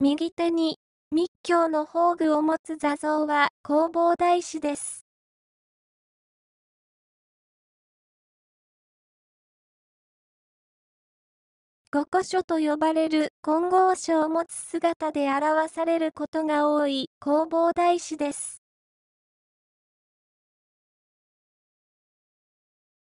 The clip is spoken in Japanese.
右手に密教の宝具を持つ座像は弘法大師です。五古書と呼ばれる金剛書を持つ姿で表されることが多い弘法大師です。